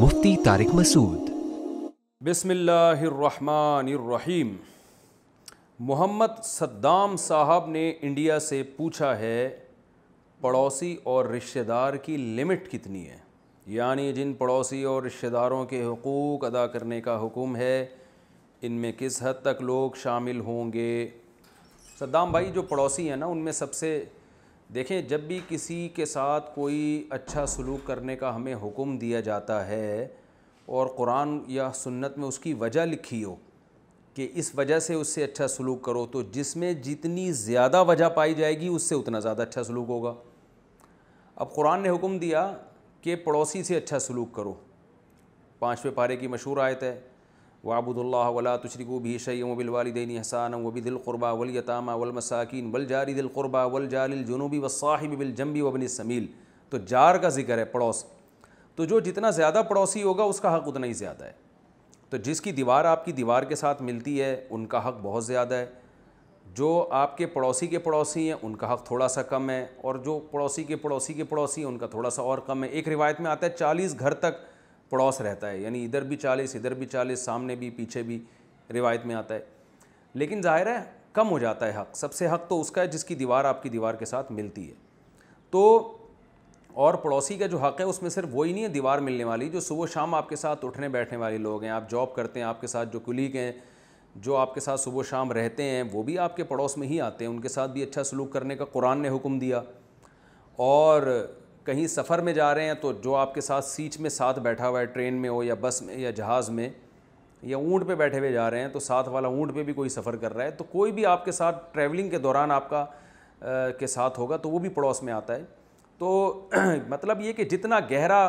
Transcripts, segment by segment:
मुफ्ती तारिक मसूद बिसमीम मोहम्मद सद्दाम साहब ने इंडिया से पूछा है पड़ोसी और रिश्तेदार की लिमिट कितनी है यानी जिन पड़ोसी और रिश्तेदारों के हकूक़ अदा करने का हुक्म है इनमें किस हद तक लोग शामिल होंगे सद्दाम भाई जो पड़ोसी हैं ना उनमें सबसे देखें जब भी किसी के साथ कोई अच्छा सलूक करने का हमें हुक्म दिया जाता है और कुरान या सुन्नत में उसकी वजह लिखी हो कि इस वजह से उससे अच्छा सलूक करो तो जिसमें जितनी ज़्यादा वजह पाई जाएगी उससे उतना ज़्यादा अच्छा सलूक होगा अब कुरान ने हुक्म दिया कि पड़ोसी से अच्छा सलूक करो पाँचवें पारे की मशहूर आयत है वाबुदुल्ला वला तुशरकू भी शैम बिलवालदेन हसान वबिदिलक़ुरबा वलयतामा वलमसाकिन वलजारी दिलक़ुरबा वलजालजुनूबी वसाहिब बिलजम्बी वबन समील तो जार का जिक्र है पड़ोस तो जो जितना ज़्यादा पड़ोसी होगा उसका हक़ उतना ही ज़्यादा है तो जिसकी दीवार आपकी दीवार के साथ मिलती है उनका हक़ बहुत ज़्यादा है जो आपके पड़ोसी के पड़ोसी हैं उनका हक़ थोड़ा सा कम है और जो पड़ोसी के पड़ोसी के पड़ोसी हैं उनका थोड़ा सा और कम है एक रिवायत में आता है चालीस घर तक पड़ोस रहता है यानी इधर भी चालीस इधर भी चालीस सामने भी पीछे भी रिवायत में आता है लेकिन ज़ाहिर है कम हो जाता है हक सबसे हक तो उसका है जिसकी दीवार आपकी दीवार के साथ मिलती है तो और पड़ोसी का जो हक़ है उसमें सिर्फ वही नहीं है दीवार मिलने वाली जो सुबह शाम आपके साथ उठने बैठने वाले लोग हैं आप जॉब करते हैं आपके साथ जो कुलीग हैं जो आपके साथ सुबह शाम रहते हैं वो भी आपके पड़ोस में ही आते हैं उनके साथ भी अच्छा सलूक करने का कुरान ने हुक्म दिया और कहीं सफ़र में जा रहे हैं तो जो आपके साथ सीट में साथ बैठा हुआ है ट्रेन में हो या बस में या जहाज़ में या ऊँट पे बैठे हुए जा रहे हैं तो साथ वाला ऊँट पे भी कोई सफ़र कर रहा है तो कोई भी आपके साथ ट्रैवलिंग के दौरान आपका आ, के साथ होगा तो वो भी पड़ोस में आता है तो मतलब ये कि जितना गहरा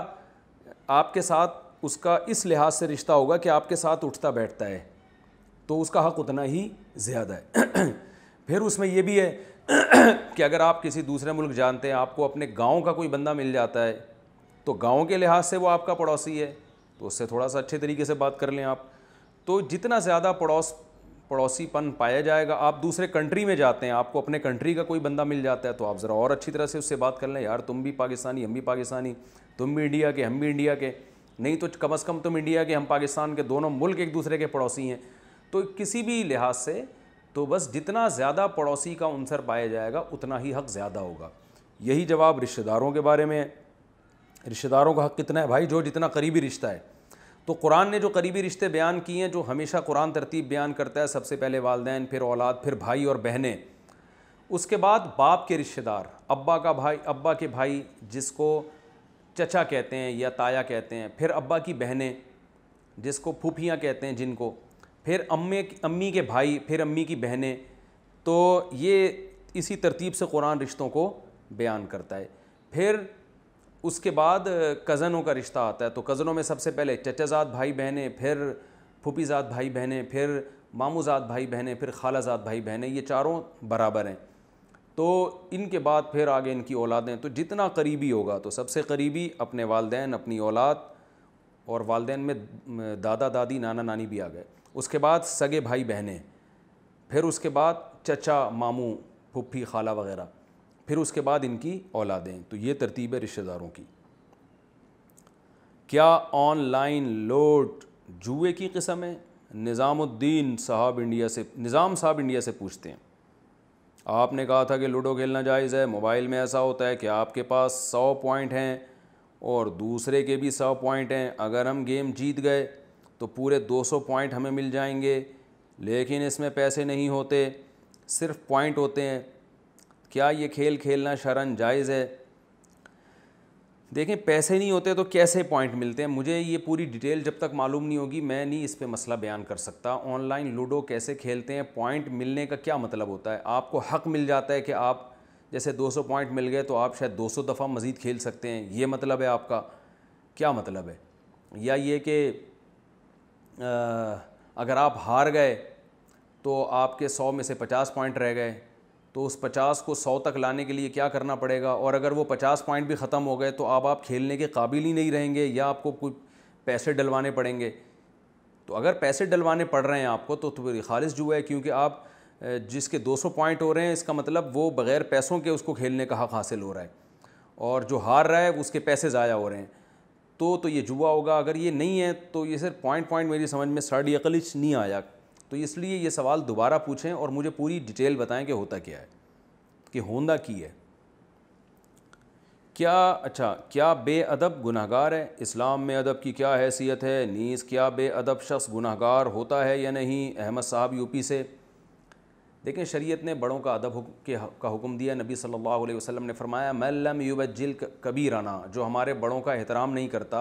आपके साथ उसका इस लिहाज से रिश्ता होगा कि आपके साथ उठता बैठता है तो उसका हक़ उतना ही ज़्यादा है फिर उसमें यह भी है कि अगर आप किसी दूसरे मुल्क जानते हैं आपको अपने गांव का कोई बंदा मिल जाता है तो गांव के लिहाज से वो आपका पड़ोसी है तो उससे थोड़ा सा अच्छे तरीके से बात कर लें आप तो जितना ज़्यादा पड़ोस पड़ोसीपन पाया जाएगा आप दूसरे कंट्री में जाते हैं आपको अपने कंट्री का कोई बंदा मिल जाता है तो आप ज़रा और अच्छी तरह से उससे बात कर लें यार तुम भी पाकिस्तानी हम भी पाकिस्तानी तुम भी इंडिया के हम भी इंडिया के नहीं तो कम अज़ कम तुम इंडिया के हम पाकिस्तान के दोनों मुल्क एक दूसरे के पड़ोसी हैं तो किसी भी लिहाज से तो बस जितना ज़्यादा पड़ोसी का अनसर पाया जाएगा उतना ही हक ज़्यादा होगा यही जवाब रिश्तेदारों के बारे में रिश्तेदारों का हक कितना है भाई जो जितना करीबी रिश्ता है तो कुरान ने जो करीबी रिश्ते बयान किए हैं जो हमेशा कुरान तरतीब बयान करता है सबसे पहले वालदेन फिर औलाद फिर भाई और बहनें उसके बाद बाप के रिश्तेदार अब्बा का भाई अब्बा के भाई जिसको चचा कहते हैं या ताया कहते हैं फिर अब्बा की बहनें जिसको फूफियाँ कहते हैं जिनको फिर अम्मे अम्मी के भाई फिर अम्मी की बहनें तो ये इसी तरतीब से कुरान रिश्तों को बयान करता है फिर उसके बाद कज़नों का रिश्ता आता है तो कज़नों में सबसे पहले चचाजाद भाई बहनें फिर फूपीजाद भाई बहनें फिर मामूजाद भाई बहनें फिर खालाजाद भाई बहनें ये चारों बराबर हैं तो इनके बाद फिर आगे इनकी औलादें तो जितना करीबी होगा तो सबसे करीबी अपने वालदेन अपनी औलाद और वालदेन में दादा दादी नाना नानी भी आ गए उसके बाद सगे भाई बहनें फिर उसके बाद चचा मामू फुप्फी खाला वगैरह फिर उसके बाद इनकी औलादें तो ये तरतीब है रिश्तेदारों की क्या ऑनलाइन लोट जुए की किस्म है निज़ामुद्दीन साहब इंडिया से निज़ाम साहब इंडिया से पूछते हैं आपने कहा था कि लूडो खेलना जायज़ है मोबाइल में ऐसा होता है कि आपके पास सौ पॉइंट हैं और दूसरे के भी सौ पॉइंट हैं अगर हम गेम जीत गए तो पूरे दो सौ पॉइंट हमें मिल जाएंगे लेकिन इसमें पैसे नहीं होते सिर्फ पॉइंट होते हैं क्या ये खेल खेलना शरण जायज़ है देखें पैसे नहीं होते तो कैसे पॉइंट मिलते हैं मुझे ये पूरी डिटेल जब तक मालूम नहीं होगी मैं नहीं इस पर मसला बयान कर सकता ऑनलाइन लूडो कैसे खेलते हैं पॉइंट मिलने का क्या मतलब होता है आपको हक मिल जाता है कि आप जैसे 200 पॉइंट मिल गए तो आप शायद 200 दफ़ा मज़ीद खेल सकते हैं ये मतलब है आपका क्या मतलब है या ये कि अगर आप हार गए तो आपके 100 में से 50 पॉइंट रह गए तो उस 50 को 100 तक लाने के लिए क्या करना पड़ेगा और अगर वो 50 पॉइंट भी ख़त्म हो गए तो अब आप खेलने के काबिल ही नहीं रहेंगे या आपको कुछ पैसे डलवाने पड़ेंगे तो अगर पैसे डलवाने पड़ रहे हैं आपको तो, तो खालिश जुआ है क्योंकि आप जिसके 200 पॉइंट हो रहे हैं इसका मतलब वो बग़ैर पैसों के उसको खेलने का हक़ हासिल हो रहा है और जो हार रहा है उसके पैसे ज़ाया हो रहे हैं तो तो ये जुआ होगा अगर ये नहीं है तो ये सिर्फ पॉइंट पॉइंट मेरी समझ में सड़ या कलिच नहीं आया तो इसलिए ये सवाल दोबारा पूछें और मुझे पूरी डिटेल बताएं कि होता क्या है कि होंदा की है क्या अच्छा क्या बेअदब गुनाहगार है इस्लाम में अदब की क्या हैसियत है नीस क्या बेअदब शख्स गुनाहगार होता है या नहीं अहमद साहब यूपी से देखें शरीयत ने बड़ों का अदब के का हुक्म दिया नबी सल्लल्लाहु अलैहि वसल्लम ने फरमाया मल्लम युबजिल कबीराना जो हमारे बड़ों का एहतराम नहीं करता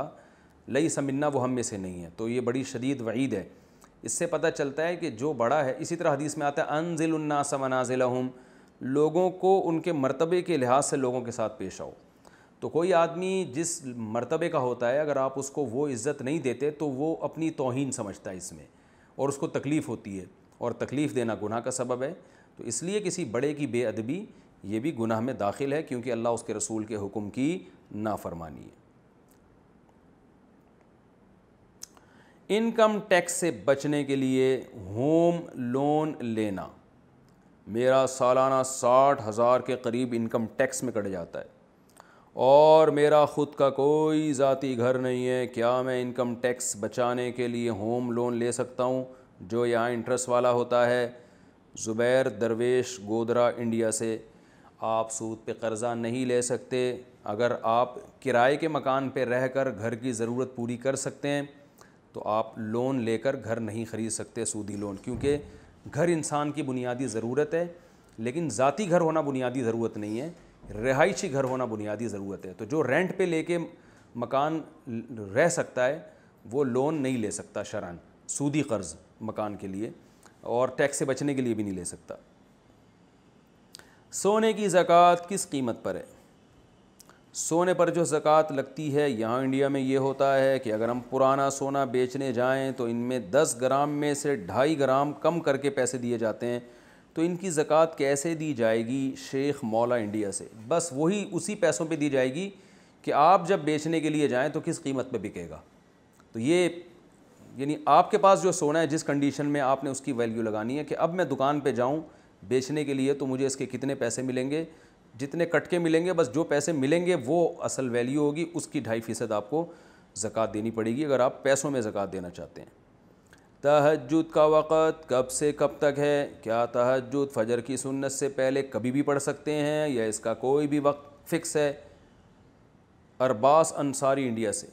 लई समन्ना वो हम में से नहीं है तो ये बड़ी शदीद वईद है इससे पता चलता है कि जो बड़ा है इसी तरह हदीस में आता है अनजिलन्नास मनाजिल लोगों को उनके मरतबे के लिहाज से लोगों के साथ पेश आओ तो कोई आदमी जिस मरतबे का होता है अगर आप उसको वो इज़्ज़त नहीं देते तो वो अपनी तोहन समझता है इसमें और उसको तकलीफ़ होती है और तकलीफ़ देना गुनाह का सबब है तो इसलिए किसी बड़े की बेअदबी ये भी गुनाह में दाखिल है क्योंकि अल्लाह उसके रसूल के हुक्म की नाफरमानी है इनकम टैक्स से बचने के लिए होम लोन लेना मेरा सालाना साठ हज़ार के करीब इनकम टैक्स में कट जाता है और मेरा ख़ुद का कोई ज़ाती घर नहीं है क्या मैं इनकम टैक्स बचाने के लिए होम लोन ले सकता हूँ जो यहाँ इंटरेस्ट वाला होता है ज़ुबैर दरवेश गोदरा इंडिया से आप सूद पे कर्ज़ा नहीं ले सकते अगर आप किराए के मकान पे रहकर घर की ज़रूरत पूरी कर सकते हैं तो आप लोन लेकर घर नहीं ख़रीद सकते सूदी लोन क्योंकि घर इंसान की बुनियादी ज़रूरत है लेकिन ज़ाती घर होना बुनियादी ज़रूरत नहीं है रिहायशी घर होना बुनियादी ज़रूरत है तो जो रेंट पर लेके मकान रह सकता है वो लोन नहीं ले सकता शरान सूदी कर्ज़ मकान के लिए और टैक्स से बचने के लिए भी नहीं ले सकता सोने की ज़क़़त किस कीमत पर है सोने पर जो ज़क़़त लगती है यहाँ इंडिया में ये होता है कि अगर हम पुराना सोना बेचने जाएं तो इनमें 10 ग्राम में से ढाई ग्राम कम करके पैसे दिए जाते हैं तो इनकी ज़क़़त कैसे दी जाएगी शेख मौला इंडिया से बस वही उसी पैसों पे दी जाएगी कि आप जब बेचने के लिए जाएं तो किस कीमत पे बिकेगा तो ये यानी आपके पास जो सोना है जिस कंडीशन में आपने उसकी वैल्यू लगानी है कि अब मैं दुकान पे जाऊँ बेचने के लिए तो मुझे इसके कितने पैसे मिलेंगे जितने कटके मिलेंगे बस जो पैसे मिलेंगे वो असल वैल्यू होगी उसकी ढाई फ़ीसद आपको जक़ात देनी पड़ेगी अगर आप पैसों में जक़ात देना चाहते हैं तहजद का वक़्त कब से कब तक है क्या तहजद फजर की सुन्नत से पहले कभी भी पढ़ सकते हैं या इसका कोई भी वक्त फ़िक्स है अरबास अंसारी इंडिया से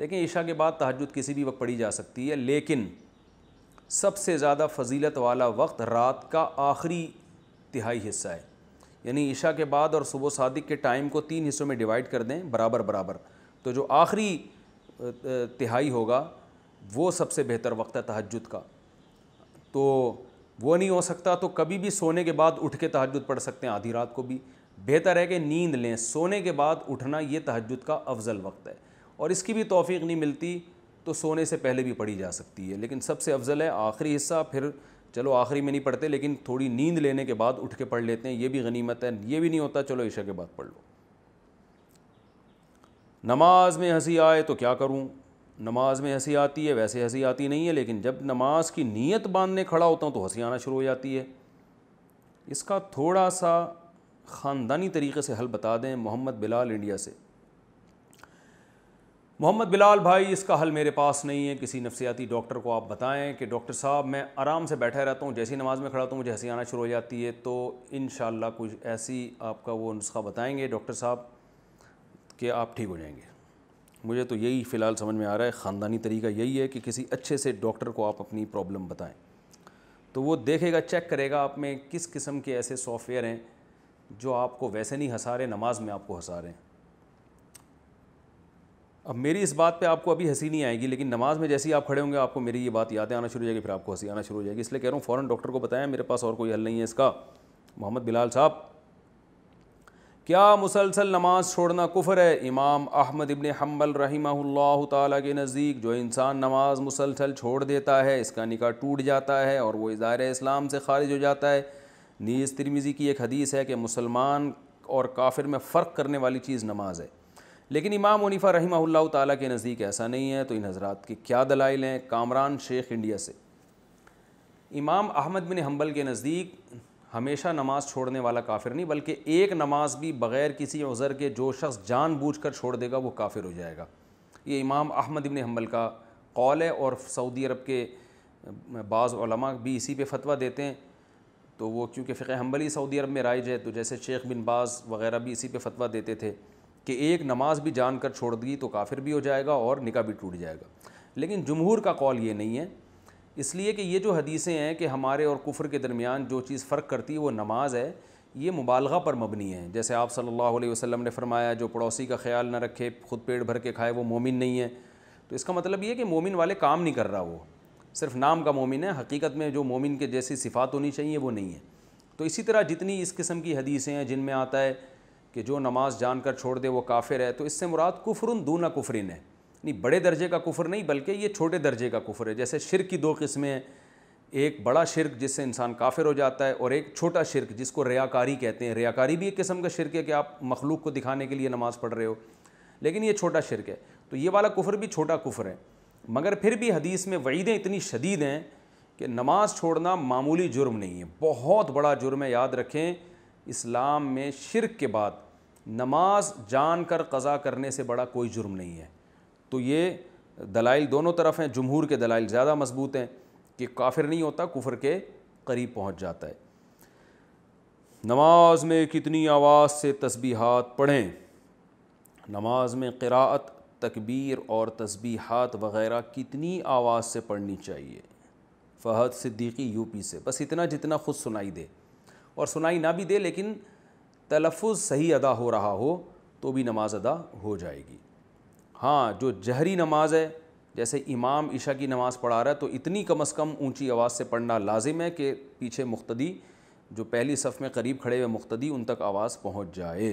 देखें ईशा के बाद तहजद किसी भी वक्त पढ़ी जा सकती है लेकिन सबसे ज़्यादा फजीलत वाला वक्त रात का आखिरी तिहाई हिस्सा है यानी ईशा के बाद और सुबह सादिक के टाइम को तीन हिस्सों में डिवाइड कर दें बराबर बराबर तो जो आखिरी तिहाई होगा वो सबसे बेहतर वक्त है तहजद का तो वो नहीं हो सकता तो कभी भी सोने के बाद उठ के तहजद पढ़ सकते हैं आधी रात को भी बेहतर है कि नींद लें सोने के बाद उठना ये तहजद का अफजल वक्त है और इसकी भी तोफ़ी नहीं मिलती तो सोने से पहले भी पढ़ी जा सकती है लेकिन सबसे अफजल है आखिरी हिस्सा फिर चलो आखिरी में नहीं पढ़ते लेकिन थोड़ी नींद लेने के बाद उठ के पढ़ लेते हैं ये भी गनीमत है ये भी नहीं होता चलो ईशा के बाद पढ़ लो नमाज में हंसी आए तो क्या करूँ नमाज में हंसी आती है वैसे हंसी आती नहीं है लेकिन जब नमाज की नीयत बांधने खड़ा होता हूँ तो हंसी आना शुरू हो जाती है इसका थोड़ा सा ख़ानदानी तरीके से हल बता दें मोहम्मद बिलाल इंडिया से मोहम्मद बिलाल भाई इसका हल मेरे पास नहीं है किसी नफसियाती डॉक्टर को आप बताएं कि डॉक्टर साहब मैं आराम से बैठा रहता हूँ जैसी नमाज़ में खड़ा हूँ मुझे हंसी आना शुरू हो जाती है तो इन कुछ ऐसी आपका वो नुस्खा बताएंगे डॉक्टर साहब कि आप ठीक हो जाएंगे मुझे तो यही फ़िलहाल समझ में आ रहा है ख़ानदानी तरीका यही है कि किसी अच्छे से डॉक्टर को आप अपनी प्रॉब्लम बताएं तो वो देखेगा चेक करेगा आप में किस किस्म के ऐसे सॉफ्टवेयर हैं जो आपको वैसे नहीं हंसा रहे नमाज में आपको हंसा रहे हैं अब मेरी इस बात पे आपको अभी हंसी नहीं आएगी लेकिन नमाज में जैसे ही आप खड़े होंगे आपको मेरी ये बात यादें आना शुरू हो जाएगी फिर आपको हंसी आना शुरू हो जाएगी इसलिए कह रहा हूँ फ़ौरन डॉक्टर को बताया मेरे पास और कोई हल नहीं है इसका मोहम्मद बिलाल साहब क्या मुसलसल नमाज छोड़ना कुफर है इमाम अहमद इबन हम्बल रही ताली के नज़दीक जो इंसान नमाज मुसलसल छोड़ देता है इसका निकाह टूट जाता है और वो इज़ार इस्लाम से खारिज हो जाता है नीज़ तिरमिज़ी की एक हदीस है कि मुसलमान और काफिर में फ़र्क करने वाली चीज़ नमाज है लेकिन इमाम मुनीफ़ा रही ताला के नज़दीक ऐसा नहीं है तो इन हजरात के क्या दलाइल हैं कामरान शेख इंडिया से इमाम अहमद बिन हम्बल के नज़दीक हमेशा नमाज़ छोड़ने वाला काफिर नहीं बल्कि एक नमाज भी बग़ैर किसी उज़र के जो शख्स बूझ कर छोड़ देगा वो काफिर हो जाएगा ये इमाम अहमद इबन हम्बल का कौल है और सऊदी अरब के बाज़ भी इसी पर फतवा देते हैं तो वो क्योंकि फ़िक हम्बली सऊदी अरब में राइज है तो जैसे शेख बिन बाज़ वगैरह भी इसी पर फतवा देते थे कि एक नमाज भी जान कर छोड़ दी तो काफिर भी हो जाएगा और निका भी टूट जाएगा लेकिन जमहूर का कौल ये नहीं है इसलिए कि ये जो हदीसें हैं कि हमारे और कुफर के दरमियान जो चीज़ फ़र्क करती है वो नमाज है ये मुबालगा पर मबनी है जैसे आप सल्लल्लाहु अलैहि वसल्लम ने फरमाया जो पड़ोसी का ख्याल न रखे खुद पेट भर के खाए वो मोमिन नहीं है तो इसका मतलब ये कि मोमिन वाले काम नहीं कर रहा वो सिर्फ नाम का मोमिन है हकीकत में जो मोमिन के जैसी सिफात होनी चाहिए वो नहीं है तो इसी तरह जितनी इस किस्म की हदीसें हैं जिनमें आता है कि जो नमाज जान कर छोड़ दे वो काफिर है तो इससे मुराद कुफरन ना कुफरिन है नहीं बड़े दर्जे का कुफर नहीं बल्कि ये छोटे दर्जे का कुफर है जैसे शिर की दो किस्में एक बड़ा शिरक जिससे इंसान काफिर हो जाता है और एक छोटा शिरक जिसको रियाकारी कहते हैं रियाकारी भी एक किस्म का शिरक है कि आप मखलूक को दिखाने के लिए नमाज़ पढ़ रहे हो लेकिन ये छोटा शिरक है तो ये वाला कुफर भी छोटा कुफर है मगर फिर भी हदीस में वईदें इतनी शदीद हैं कि नमाज़ छोड़ना मामूली जुर्म नहीं है बहुत बड़ा जुर्म है याद रखें इस्लाम में शिरक के बाद नमाज जान कर कज़ा करने से बड़ा कोई जुर्म नहीं है तो ये दलाइल दोनों तरफ हैं जमहूर के दलाइल ज़्यादा मजबूत हैं कि काफिर नहीं होता कुफर के करीब पहुँच जाता है नमाज में कितनी आवाज़ से तस्बीहात पढ़ें नमाज में क़रात तकबीर और तस्बीहात वग़ैरह कितनी आवाज़ से पढ़नी चाहिए फ़हद सिद्दीकी यूपी से बस इतना जितना ख़ुद सुनाई दे और सुनाई ना भी दे लेकिन तलफ़ सही अदा हो रहा हो तो भी नमाज़ अदा हो जाएगी हाँ जो जहरी नमाज है जैसे इमाम ईशा की नमाज़ पढ़ा रहा है तो इतनी कम अज़ कम ऊँची आवाज़ से पढ़ना लाजिम है कि पीछे मुख्तदी जो पहली सफ़ में करीब खड़े हुए मुख्तदी उन तक आवाज़ पहुँच जाए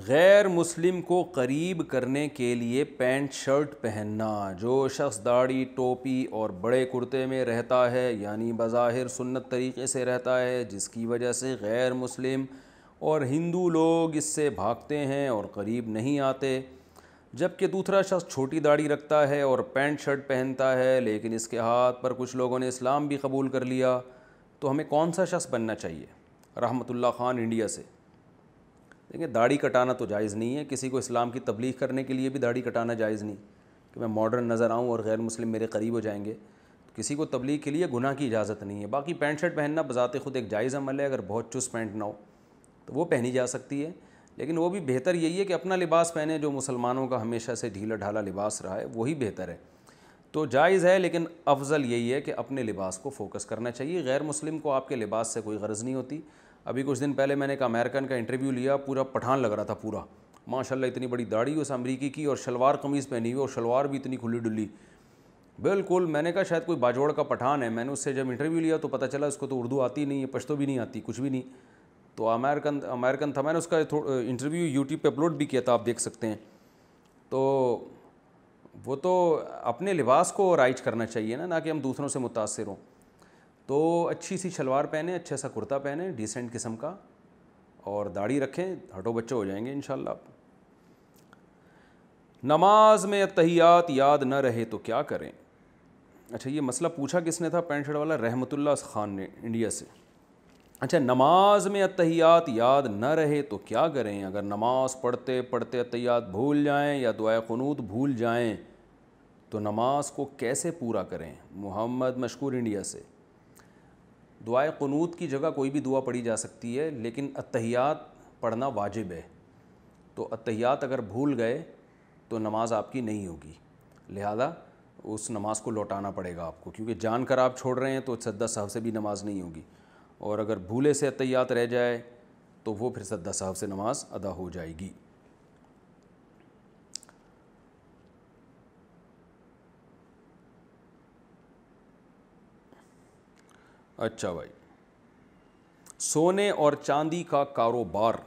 गैर मुस्लिम को करीब करने के लिए पैंट शर्ट पहनना जो शख्स दाढ़ी टोपी और बड़े कुर्ते में रहता है यानी बज़ाहिर सुन्नत तरीके से रहता है जिसकी वजह से गैर मुस्लिम और हिंदू लोग इससे भागते हैं और करीब नहीं आते जबकि दूसरा शख्स छोटी दाढ़ी रखता है और पैंट शर्ट पहनता है लेकिन इसके हाथ पर कुछ लोगों ने इस्लाम भी कबूल कर लिया तो हमें कौन सा शख्स बनना चाहिए रहमतुल्ला ख़ान इंडिया से देखिए दाढ़ी कटाना तो जायज़ नहीं है किसी को इस्लाम की तबलीग करने के लिए भी दाढ़ी कटाना जायज़ नहीं कि मैं मॉडर्न नज़र आऊँ और गैर मुस्लिम मेरे करीब हो जाएंगे तो किसी को तबलीग के लिए गुनाह की इजाज़त नहीं है बाकी पैंट शर्ट पहनना बज़ात खुद एक जायज़ अमल है अगर बहुत चुस्त पैंट ना हो तो वो पहनी जा सकती है लेकिन वो भी बेहतर यही है कि अपना लिबास पहने जो मुसलमानों का हमेशा से ढीला ढाला लिबास रहा है वही बेहतर है तो जायज़ है लेकिन अफजल यही है कि अपने लिबास को फोकस करना चाहिए गैर मुस्लिम को आपके लिबास से कोई गर्ज़ नहीं होती अभी कुछ दिन पहले मैंने एक अमेरिकन का इंटरव्यू लिया पूरा पठान लग रहा था पूरा माशाल्लाह इतनी बड़ी दाढ़ी उस अमरीकी की और शलवार कमीज़ पहनी हुई और शलवार भी इतनी खुली डुली बिल्कुल मैंने कहा शायद कोई बाजोड़ का पठान है मैंने उससे जब इंटरव्यू लिया तो पता चला उसको तो उर्दू आती नहीं है पश्तो भी नहीं आती कुछ भी नहीं तो अमेरिकन अमेरिकन था मैंने उसका इंटरव्यू यूट्यूब पर अपलोड भी किया था आप देख सकते हैं तो वो तो अपने लिबास को राइज करना चाहिए ना ना कि हम दूसरों से मुतासर हों तो अच्छी सी शलवार पहने अच्छा सा कुर्ता पहने डिसेंट किस्म का और दाढ़ी रखें हटो बच्चों हो जाएंगे इन आप नमाज में तहियात याद न रहे तो क्या करें अच्छा ये मसला पूछा किसने था पैंट शर्ट वाला रहमतुल्ला खान ने इंडिया से अच्छा नमाज में अतहियात याद न रहे तो क्या करें अगर नमाज पढ़ते पढ़ते अतहियात भूल जाएं या दुआ ख़नूत भूल जाएं तो नमाज को कैसे पूरा करें मोहम्मद मशकूर इंडिया से दुआ क़नूत की जगह कोई भी दुआ पढ़ी जा सकती है लेकिन अतहियात पढ़ना वाजिब है तो अतहियात अगर भूल गए तो नमाज़ आपकी नहीं होगी लिहाजा उस नमाज़ को लौटाना पड़ेगा आपको क्योंकि जान कर आप छोड़ रहे हैं तो सद्दा साहब से भी नमाज़ नहीं होगी और अगर भूले से अतैयात रह जाए तो वो फिर सद्दा साहब से नमाज़ अदा हो जाएगी अच्छा भाई सोने और चांदी का कारोबार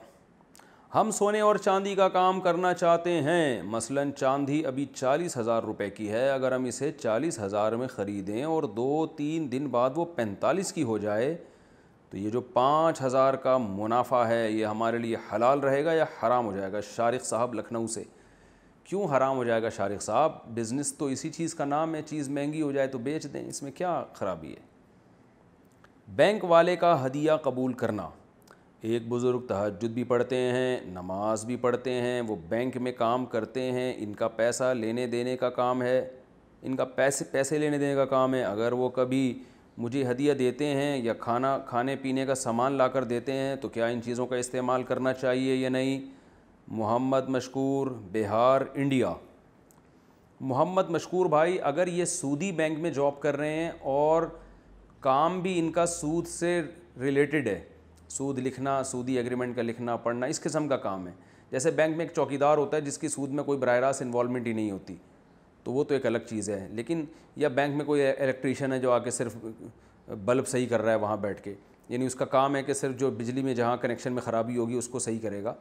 हम सोने और चांदी का काम करना चाहते हैं मसलन चांदी अभी चालीस हज़ार रुपये की है अगर हम इसे चालीस हज़ार में ख़रीदें और दो तीन दिन बाद वो पैंतालीस की हो जाए तो ये जो पाँच हज़ार का मुनाफा है ये हमारे लिए हलाल रहेगा या हराम हो जाएगा शारिक साहब लखनऊ से क्यों हराम हो जाएगा शारिक साहब बिज़नेस तो इसी चीज़ का नाम है चीज़ महंगी हो जाए तो बेच दें इसमें क्या ख़राबी है बैंक वाले का हदिया कबूल करना एक बुज़ुर्ग तहजद भी पढ़ते हैं नमाज भी पढ़ते हैं वो बैंक में काम करते हैं इनका पैसा लेने देने का काम है इनका पैसे पैसे लेने देने का काम है अगर वो कभी मुझे हदिया देते हैं या खाना खाने पीने का सामान ला कर देते हैं तो क्या इन चीज़ों का इस्तेमाल करना चाहिए या नहीं मोहम्मद मशकूर बिहार इंडिया मोहम्मद मशकूर भाई अगर ये सूदी बैंक में जॉब कर रहे हैं और काम भी इनका सूद से रिलेटेड है सूद लिखना सूदी एग्रीमेंट का लिखना पढ़ना इस किस्म का काम है जैसे बैंक में एक चौकीदार होता है जिसकी सूद में कोई बर रास्त इन्वॉलमेंट ही नहीं होती तो वो तो एक अलग चीज़ है लेकिन या बैंक में कोई इलेक्ट्रीशियन है जो आके सिर्फ बल्ब सही कर रहा है वहाँ बैठ के यानी उसका काम है कि सिर्फ जो बिजली में जहाँ कनेक्शन में ख़राबी होगी उसको सही करेगा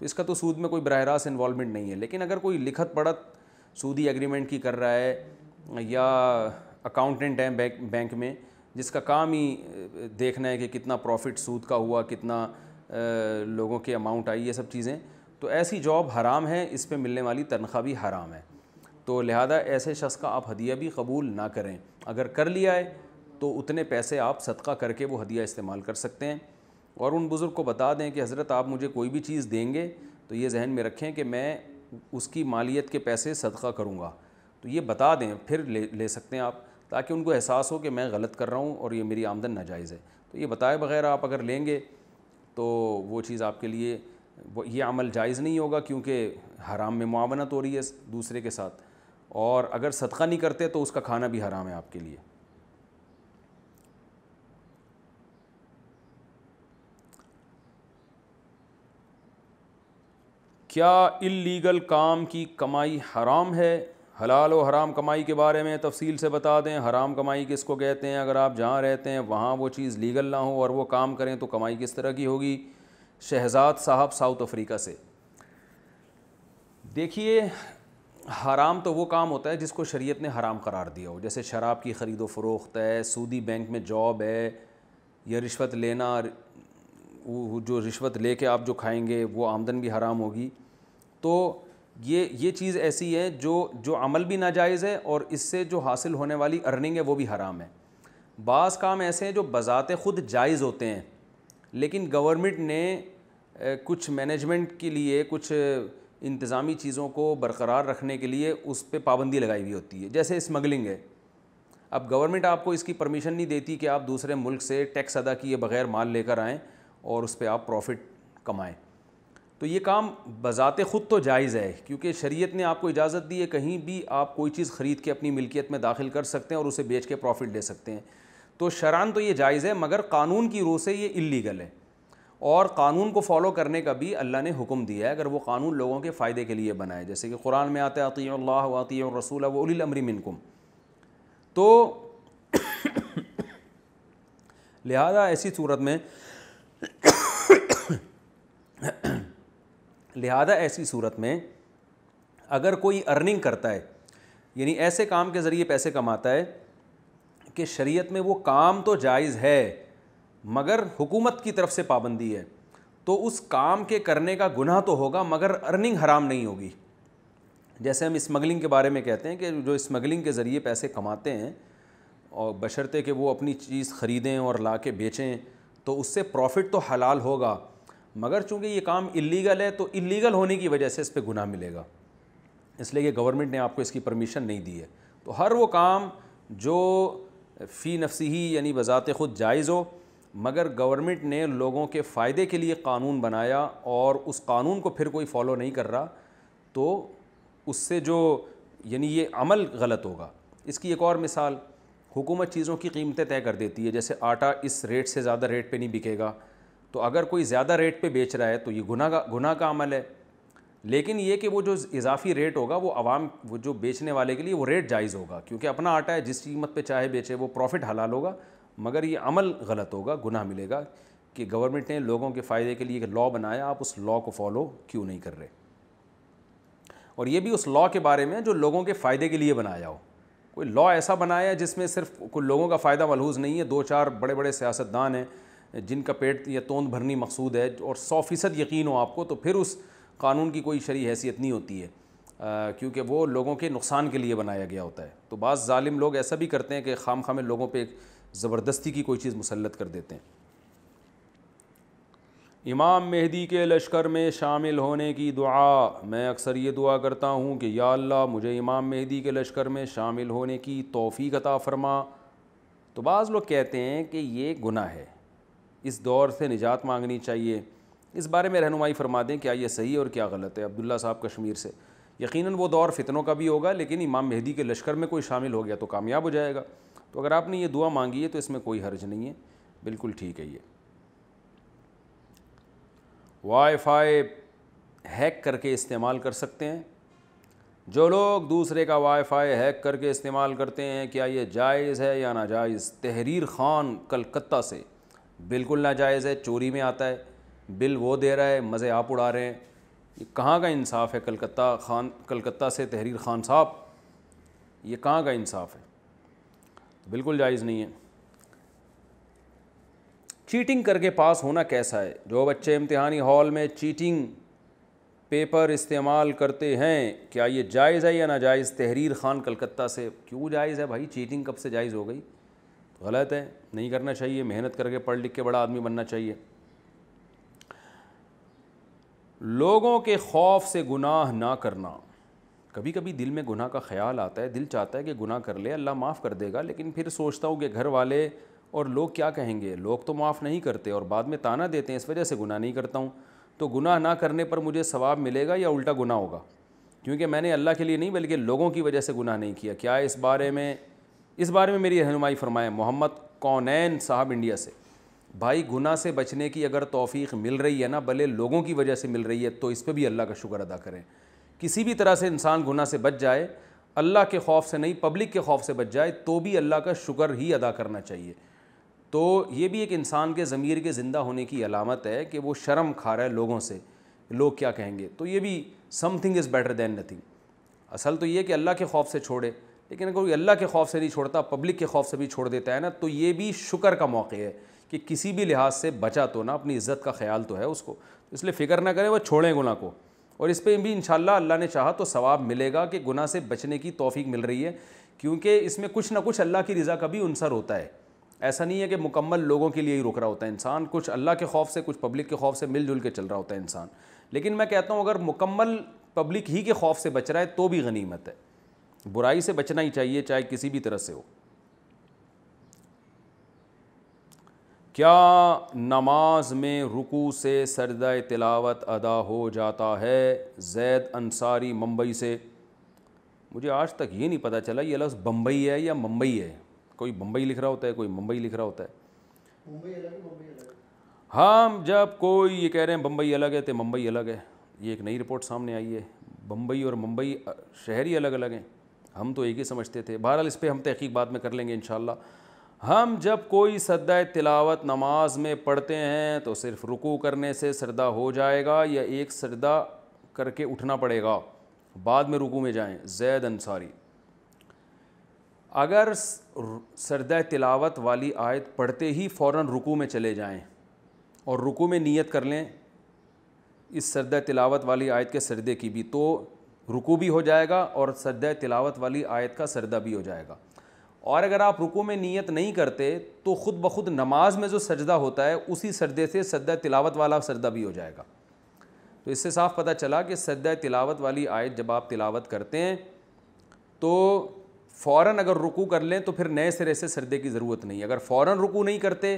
तो इसका तो सूद में कोई बरह रास्त इन्वॉलमेंट नहीं है लेकिन अगर कोई लिखत पढ़त सूदी एग्रीमेंट की कर रहा है या अकाउंटेंट हैं बैंक बैंक में जिसका काम ही देखना है कि कितना प्रॉफिट सूद का हुआ कितना लोगों की अमाउंट आई ये सब चीज़ें तो ऐसी जॉब हराम है इस पर मिलने वाली तनख्वाह भी हराम है तो लिहाजा ऐसे शख्स का आप हदिया भी कबूल ना करें अगर कर लिया है तो उतने पैसे आप सदका करके वो हदिया इस्तेमाल कर सकते हैं और उन बुज़ुर्ग को बता दें कि हज़रत आप मुझे कोई भी चीज़ देंगे तो ये जहन में रखें कि मैं उसकी मालियत के पैसे सदका करूँगा तो ये बता दें फिर ले ले सकते हैं आप ताकि उनको एहसास हो कि मैं गलत कर रहा हूँ और ये मेरी आमदन नाजायज़ है तो ये बताए बगैर आप अगर लेंगे तो वो चीज़ आपके लिए ये अमल जायज़ नहीं होगा क्योंकि हराम में मामनत हो रही है दूसरे के साथ और अगर सदका नहीं करते तो उसका खाना भी हराम है आपके लिए क्या इलीगल काम की कमाई हराम है हलाल और हराम कमाई के बारे में तफसील से बता दें हराम कमाई किस को कहते हैं अगर आप जहाँ रहते हैं वहाँ वो चीज़ लीगल ना हो और वो काम करें तो कमाई किस तरह की होगी शहजाद साहब साउथ अफ्रीका से देखिए हराम तो वो काम होता है जिसको शरीयत ने हराम करार दिया हो जैसे शराब की ख़रीदो फरोख्त है सूदी बैंक में जॉब है या रिश्वत लेना वो जो रिश्वत लेके आप जो खाएँगे वो आमदन भी हराम होगी तो ये ये चीज़ ऐसी है जो जो अमल भी नाजायज़ है और इससे जो हासिल होने वाली अर्निंग है वो भी हराम है बाज़ काम ऐसे हैं जो बज़ात ख़ुद जायज़ होते हैं लेकिन गवर्नमेंट ने कुछ मैनेजमेंट के लिए कुछ इंतज़ामी चीज़ों को बरकरार रखने के लिए उस पर पाबंदी लगाई हुई होती है जैसे स्मगलिंग है अब गवर्नमेंट आपको इसकी परमिशन नहीं देती कि आप दूसरे मुल्क से टैक्स अदा किए बग़ैर माल लेकर आएँ और उस पर आप प्रॉफिट कमाएँ तो ये काम बज़ात ख़ुद तो जायज़ है क्योंकि शरीयत ने आपको इजाज़त दी है कहीं भी आप कोई चीज़ ख़रीद के अपनी मिल्कियत में दाखिल कर सकते हैं और उसे बेच के प्रॉफिट ले सकते हैं तो शरान तो ये जायज़ है मगर कानून की रूह से ये इलीगल है और कानून को फॉलो करने का भी अल्लाह ने हुक्म दिया है अगर वो कानून लोगों के फ़ायदे के लिए बनाए जैसे कि कुरान में आता है अती अल्लाह अती रसूल वली अमरी मिनकुम तो लिहाजा ऐसी सूरत में लिहाजा ऐसी सूरत में अगर कोई अर्निंग करता है यानी ऐसे काम के ज़रिए पैसे कमाता है कि शरीयत में वो काम तो जायज़ है मगर हुकूमत की तरफ से पाबंदी है तो उस काम के करने का गुनाह तो होगा मगर अर्निंग हराम नहीं होगी जैसे हम स्मगलिंग के बारे में कहते हैं कि जो स्मगलिंग के ज़रिए पैसे कमाते हैं और बशर्ते कि वो अपनी चीज़ ख़रीदें और ला के बेचें तो उससे प्रॉफिट तो हलाल होगा मगर चूंकि ये काम इलीगल है तो इलीगल होने की वजह से इस पर गुनाह मिलेगा इसलिए कि गवर्नमेंट ने आपको इसकी परमिशन नहीं दी है तो हर वो काम जो फ़ी नफसी ही यानी बज़ात ख़ुद जायज़ हो मगर गवर्नमेंट ने लोगों के फ़ायदे के लिए कानून बनाया और उस कानून को फिर कोई फॉलो नहीं कर रहा तो उससे जो यानी ये अमल गलत होगा इसकी एक और मिसाल हुकूमत चीज़ों की कीमतें तय कर देती है जैसे आटा इस रेट से ज़्यादा रेट पे नहीं बिकेगा तो अगर कोई ज़्यादा रेट पे बेच रहा है तो ये गुना का गुना का अमल है लेकिन ये कि वो जो इजाफी रेट होगा वो आवाम वो जो बेचने वाले के लिए वो रेट जायज़ होगा क्योंकि अपना आटा है जिस कीमत पे चाहे बेचे वो प्रॉफिट हलाल होगा मगर ये अमल गलत होगा गुना मिलेगा कि गवर्नमेंट ने लोगों के फ़ायदे के लिए एक लॉ बनाया आप उस लॉ को फॉलो क्यों नहीं कर रहे और ये भी उस लॉ के बारे में जो लोगों के फ़ायदे के लिए बनाया हो कोई लॉ ऐसा बनाया है जिसमें सिर्फ कोई लोगों का फ़ायदा मलहूज नहीं है दो चार बड़े बड़े सियासतदान हैं जिनका पेट या तोंद भरनी मकसूद है और सौ फ़ीसद यकीन हो आपको तो फिर उस कानून की कोई शरी हैसियत नहीं होती है क्योंकि वो लोगों के नुकसान के लिए बनाया गया होता है तो बाज़ ालिम लोग ऐसा भी करते हैं कि खाम खामे लोगों पर ज़बरदस्ती की कोई चीज़ मुसलत कर देते हैं इमाम मेहदी के लश्कर में शामिल होने की दुआ मैं अक्सर ये दुआ करता हूँ कि या अल्लाह मुझे इमाम मेहदी के लश्कर में शामिल होने की तोफ़ी कता फ़रमा तो बाज़ लोग कहते हैं कि ये गुना है इस दौर से निजात मांगनी चाहिए इस बारे में रहनुमाई फरमा दें क्या ये सही और क्या गलत है अब्दुल्ला साहब कश्मीर से यकीनन वो दौर फितनों का भी होगा लेकिन इमाम मेहदी के लश्कर में कोई शामिल हो गया तो कामयाब हो जाएगा तो अगर आपने ये दुआ मांगी है तो इसमें कोई हर्ज नहीं है बिल्कुल ठीक है ये वाई फाई हैक करके इस्तेमाल कर सकते हैं जो लोग दूसरे का वाई फाई हैक करके इस्तेमाल करते हैं क्या ये जायज़ है या नाजायज़ तहरीर ख़ान कलकत्ता से बिल्कुल नाजायज़ है चोरी में आता है बिल वो दे रहा है मज़े आप उड़ा रहे हैं ये कहाँ का इंसाफ है कलकत्ता खान कलकत्ता से तहरीर खान साहब ये कहाँ का इंसाफ है तो बिल्कुल जायज़ नहीं है चीटिंग करके पास होना कैसा है जो बच्चे इम्तहानी हॉल में चीटिंग पेपर इस्तेमाल करते हैं क्या ये जायज़ है या नाजायज़ तहरीर खान कलकत्ता से क्यों जायज़ है भाई चीटिंग कब से जायज़ हो गई गलत है नहीं करना चाहिए मेहनत करके पढ़ लिख के बड़ा आदमी बनना चाहिए लोगों के खौफ से गुनाह ना करना कभी कभी दिल में गुनाह का ख्याल आता है दिल चाहता है कि गुनाह कर ले अल्लाह माफ़ कर देगा लेकिन फिर सोचता हूँ कि घर वाले और लोग क्या कहेंगे लोग तो माफ़ नहीं करते और बाद में ताना देते हैं इस वजह से गुनाह नहीं करता हूँ तो गुनाह ना करने पर मुझे सवाब मिलेगा या उल्टा गुनाह होगा क्योंकि मैंने अल्लाह के लिए नहीं बल्कि लोगों की वजह से गुनाह नहीं किया क्या इस बारे में इस बारे में मेरी रहनुमाई फरमाएं मोहम्मद कौनैन साहब इंडिया से भाई गुना से बचने की अगर तोफ़ी मिल रही है ना भले लोगों की वजह से मिल रही है तो इस पर भी अल्लाह का शुक्र अदा करें किसी भी तरह से इंसान गुना से बच जाए अल्लाह के खौफ से नहीं पब्लिक के खौफ से बच जाए तो भी अल्लाह का शुक्र ही अदा करना चाहिए तो ये भी एक इंसान के ज़मीर के ज़िंदा होने की अलामत है कि वो शर्म खा रहा है लोगों से लोग क्या कहेंगे तो ये भी something is better than nothing असल तो ये कि अल्लाह के खौफ से छोड़े लेकिन अगर कोई अल्लाह के खौफ से नहीं छोड़ता पब्लिक के खौफ से भी छोड़ देता है ना तो ये भी शुक्र का मौके है कि किसी भी लिहाज से बचा तो ना अपनी इज़्ज़त का ख्याल तो है उसको इसलिए फ़िक्र ना करें वह छोड़ें गुना को और इस पर भी इन अल्लाह ने चाहा तो सवाब मिलेगा कि गुना से बचने की तोफ़ी मिल रही है क्योंकि इसमें कुछ ना कुछ अल्लाह की रज़ा का भी अनसर होता है ऐसा नहीं है कि मुकम्मल लोगों के लिए ही रुक रहा होता है इंसान कुछ अल्लाह के खौफ से कुछ पब्लिक के खौफ से मिलजुल के चल रहा होता है इंसान लेकिन मैं कहता हूँ अगर मुकम्मल पब्लिक ही के खौफ से बच रहा है तो भी गनीमत है बुराई से बचना ही चाहिए चाहे किसी भी तरह से हो क्या नमाज में रुकू से सरदा तिलावत अदा हो जाता है जैद अंसारी मुंबई से मुझे आज तक ये नहीं पता चला ये लफ्ज़ बम्बई है या मुंबई है कोई बम्बई लिख रहा होता है कोई मुंबई लिख रहा होता है हाँ जब कोई ये कह रहे हैं बम्बई अलग है तो मुंबई अलग है ये एक नई रिपोर्ट सामने आई है बम्बई और मुंबई शहर ही अलग अलग हैं हम तो एक ही समझते थे बहरहाल इस पर हम तहकीक बाद में कर लेंगे इन हम जब कोई सदा तिलावत नमाज में पढ़ते हैं तो सिर्फ रुकू करने से सरदा हो जाएगा या एक सरदा करके उठना पड़ेगा बाद में रुकू में जाएं जैद अंसारी अगर सरदा तिलावत वाली आयत पढ़ते ही फ़ौर रुकू में चले जाएं और रुकू में नीयत कर लें इस सरदा तिलावत वाली आयत के सरदे की भी तो रुकू भी हो जाएगा और सद तिलावत वाली आयत का सरदा भी हो जाएगा और अगर आप रुकू में नीयत नहीं करते तो ख़ुद ब खुद नमाज में जो सजदा होता है उसी सरदे से सजदा तिलावत वाला सरदा भी हो जाएगा तो इससे साफ पता चला कि सद तिलावत वाली आयत जब आप तिलावत करते हैं तो फ़ौर अगर रुकू कर लें तो फिर नए सिरे से सजदे की ज़रूरत नहीं अगर फ़ौर रुकू नहीं करते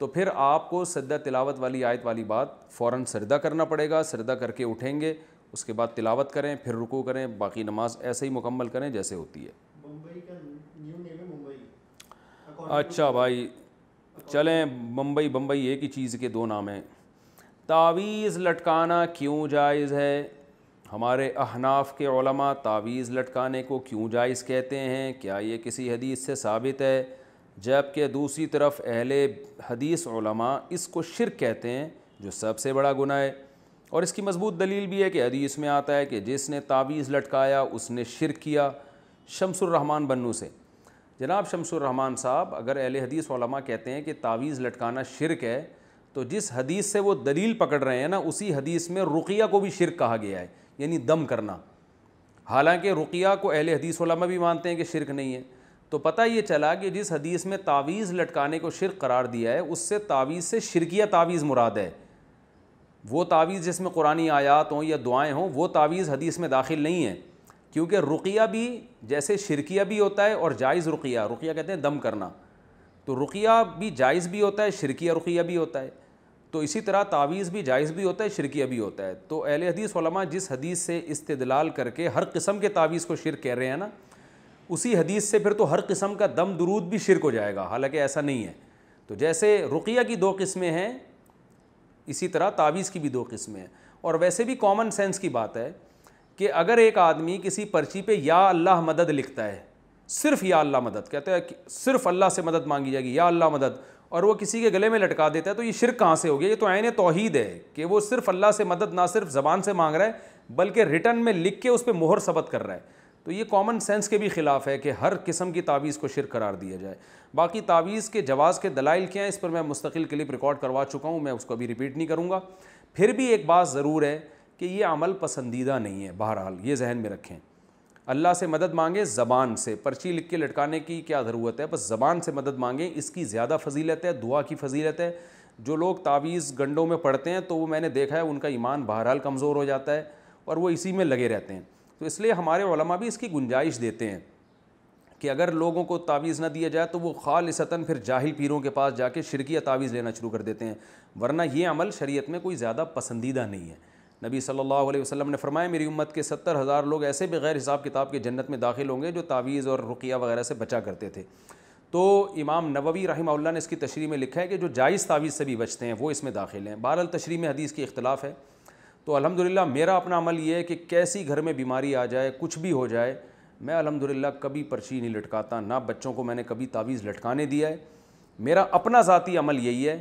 तो फिर आपको सजदा तिलावत वाली आयत वाली बात फ़ौर सरदा करना पड़ेगा सरदा करके उठेंगे उसके बाद तिलावत करें फिर रुकू करें बाकी नमाज ऐसे ही मुकम्मल करें जैसे होती है अच्छा भाई चलें बम्बई बम्बई एक ही चीज़ के दो नाम हैं तावीज़ लटकाना क्यों जायज़ है हमारे अहनाफ के ओलमा तावीज़ लटकाने को क्यों जायज़ कहते हैं क्या ये किसी हदीस से साबित है जबकि दूसरी तरफ अहले हदीस ओलमा इसको शिर कहते हैं जो सबसे बड़ा गुना है और इसकी मजबूत दलील भी है कि हदीस में आता है कि जिसने तावीज़ लटकाया उसने शिर किया शमसुररहमान बन्नू से जनाब शमसुररहमान साहब अगर अहल हदीस वालमा कहते हैं कि तावीज़ लटकाना शिरक है तो जिस हदीस से वो दलील पकड़ रहे हैं ना उसी हदीस में रुकिया को भी शिरक कहा गया है यानी दम करना हालांकि रुकिया को अहल हदीस वालमा भी मानते हैं कि शिरक नहीं है तो पता ये चला कि जिस हदीस में तावीज़ लटकाने को शिरक करार दिया है उससे तावीज़ से शिरकिया तावीज़ मुराद है वो तावीज़ जिसमें कुरानी आयात हों या दुआएँ हों वो तावीज़ हदीस में दाखिल नहीं है क्योंकि रुकिया भी जैसे शिरकिया भी होता है और जायज़ रुकिया रुकिया कहते हैं दम करना तो रुकिया भी जायज़ भी होता है शिरकिया रुकिया भी होता है तो इसी तरह तावीज़ भी जायज़ भी होता है शिरकिया भी होता है तो अहल हदीस जिस हदीस से इस्तदलाल करके हर कस्म के तावीज़ को शिरक कह रहे हैं ना उसी हदीस से फिर तो हर कस्म का दम दरूद भी शिरक हो जाएगा हालाँकि ऐसा नहीं है तो जैसे रुकिया की दो किस्में हैं इसी तरह तावीज़ की भी दो किस्में हैं और वैसे भी कॉमन सेंस की बात है कि अगर एक आदमी किसी पर्ची पे या अल्लाह मदद लिखता है सिर्फ या अल्लाह मदद कहते हैं कि सिर्फ अल्लाह से मदद मांगी जाएगी या अल्लाह मदद और वो किसी के गले में लटका देता है तो ये शिर कहाँ से हो गया ये तो आयन तोहहीद है कि वो सिर्फ अल्लाह से मदद ना सिर्फ ज़बान से मांग रहा है बल्कि रिटर्न में लिख के उस पर मोहर सबत कर रहा है तो ये कॉमन सेंस के भी ख़िलाफ़ है कि हर किस्म की तावीज़ को शिर करार दिया जाए बाकी तावीज़ के जवाज़ के दलाइल क्या हैं इस पर मैं मुस्तकिल क्लिप रिकॉर्ड करवा चुका हूँ मैं उसको अभी रिपीट नहीं करूँगा फिर भी एक बात ज़रूर है कि ये अमल पसंदीदा नहीं है बहरहाल ये जहन में रखें अल्लाह से मदद मांगे ज़बान से पर्ची लिख के लटकाने की क्या ज़रूरत है बस ज़बान से मदद मांगें इसकी ज़्यादा फजीलत है दुआ की फजीलत है जो लोग तावीज़ गंडों में पढ़ते हैं तो वो मैंने देखा है उनका ईमान बहरहाल कमज़ोर हो जाता है और वो इसी में लगे रहते हैं तो इसलिए हमारे ओलमा भी इसकी गुंजाइश देते हैं कि अगर लोगों को तावीज़ ना दिया जाए तो वो खालसता फिर जाहिल पीरों के पास जाके शिरकिया तावीज़ लेना शुरू कर देते हैं वरना ये अमल शरीत में कोई ज़्यादा पसंदीदा नहीं है नबी सल्लल्लाहु अलैहि वसल्लम ने फरमाया मेरी उम्मत के सत्तर हज़ार लोग ऐसे बगैर हिसाब किताब के जन्नत में दाखिल होंगे जो तावीज़ और रुकिया वगैरह से बचा करते थे तो इमाम नबवी रही ने इसकी तशरी में लिखा है कि जो जायज़ तावीज़ से भी बचते हैं वो इसमें दाखिल हैं बहरल तशरी में हदीस की इख्तलाफ है तो अलहमदिल्ला मेरा अपना अमल ये है कि कैसी घर में बीमारी आ जाए कुछ भी हो जाए मैं अलहमदिल्ला कभी पर्ची नहीं लटकाता ना बच्चों को मैंने कभी तावीज़ लटकाने दिया है मेरा अपना ज़ाती अमल यही है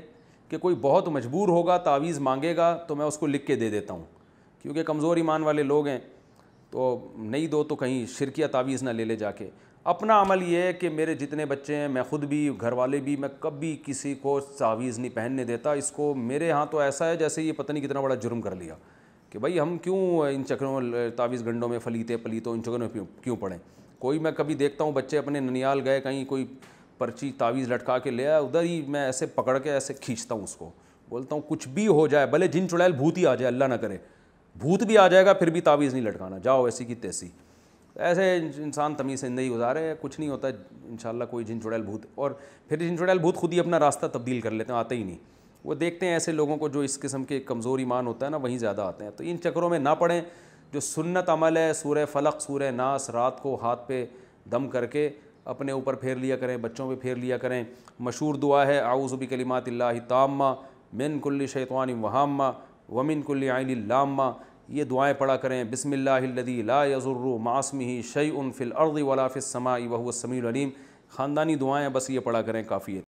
कि कोई बहुत मजबूर होगा तावीज़ मांगेगा तो मैं उसको लिख के दे देता हूँ क्योंकि कमज़ोर ईमान वाले लोग हैं तो नहीं दो तो कहीं शिरकिया तावीज़ ना ले ले जाके अपना अमल ये है कि मेरे जितने बच्चे हैं मैं ख़ुद भी घर वाले भी मैं कभी किसी को तावीज़ नहीं पहनने देता इसको मेरे यहाँ तो ऐसा है जैसे ये पता नहीं कितना बड़ा जुर्म कर लिया कि भाई हम क्यों इन चक्रों तावीज़ गंडों में फलीते पलीतों इन चक्रों में क्यों पढ़ें कोई मैं कभी देखता हूँ बच्चे अपने ननियाल गए कहीं कोई पर्ची तावीज़ लटका के ले आया उधर ही मैं ऐसे पकड़ के ऐसे खींचता हूँ उसको बोलता हूँ कुछ भी हो जाए भले जिन चुड़ैल भूत ही आ जाए अल्लाह ना करे भूत भी आ जाएगा फिर भी तावीज़ नहीं लटकाना जाओ ऐसी की तैसी ऐसे इंसान तमीज़ से ज़िंदगी गुजारे कुछ नहीं होता इन कोई जिन चुड़ैल भूत और फिर जिन चुड़ैल भूत खुद ही अपना रास्ता तब्दील कर लेते हैं आते ही नहीं वो देखते हैं ऐसे लोगों को जो इस किस्म के कमज़ोर ईमान होता है ना वहीं ज़्यादा आते हैं तो इन चक्रों में ना पढ़ें जो सुन्नत अमल है सूर फलक सूर नास रात को हाथ पे दम करके अपने ऊपर फेर लिया करें बच्चों पे फेर लिया करें मशहूर दुआ है आउज़ुबी कलिमात तामा मिन कुल्ली शैतवान वहामा वमिन कुल्ली आइन लामा ये दुआएँ पढ़ा करें बिसमिल्लादी ला यजुर्र मासमी शई उन फिल अर्द वलाफ़िल समा वहसमीम ख़ानदानी दुआएँ बस ये पढ़ा करें काफ़ी है